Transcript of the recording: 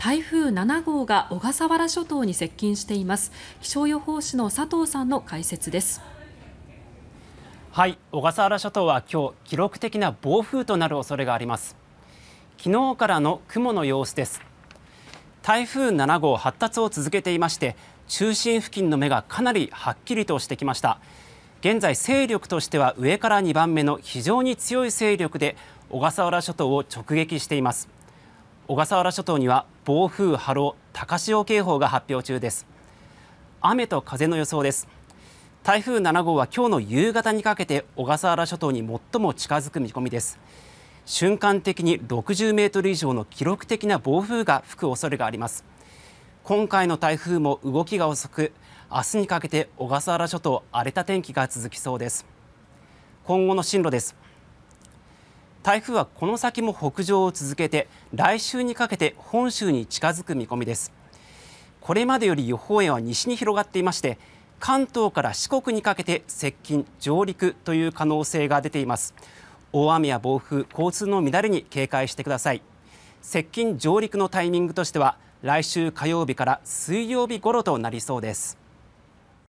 台風7号が小笠原諸島に接近しています気象予報士の佐藤さんの解説ですはい小笠原諸島は今日記録的な暴風となる恐れがあります昨日からの雲の様子です台風7号発達を続けていまして中心付近の目がかなりはっきりとしてきました現在勢力としては上から2番目の非常に強い勢力で小笠原諸島を直撃しています小笠原諸島には暴風波浪高潮警報が発表中です雨と風の予想です台風7号は今日の夕方にかけて小笠原諸島に最も近づく見込みです瞬間的に60メートル以上の記録的な暴風が吹く恐れがあります今回の台風も動きが遅く明日にかけて小笠原諸島荒れた天気が続きそうです今後の進路です台風はこの先も北上を続けて来週にかけて本州に近づく見込みですこれまでより予報円は西に広がっていまして関東から四国にかけて接近上陸という可能性が出ています大雨や暴風交通の乱れに警戒してください接近上陸のタイミングとしては来週火曜日から水曜日頃となりそうです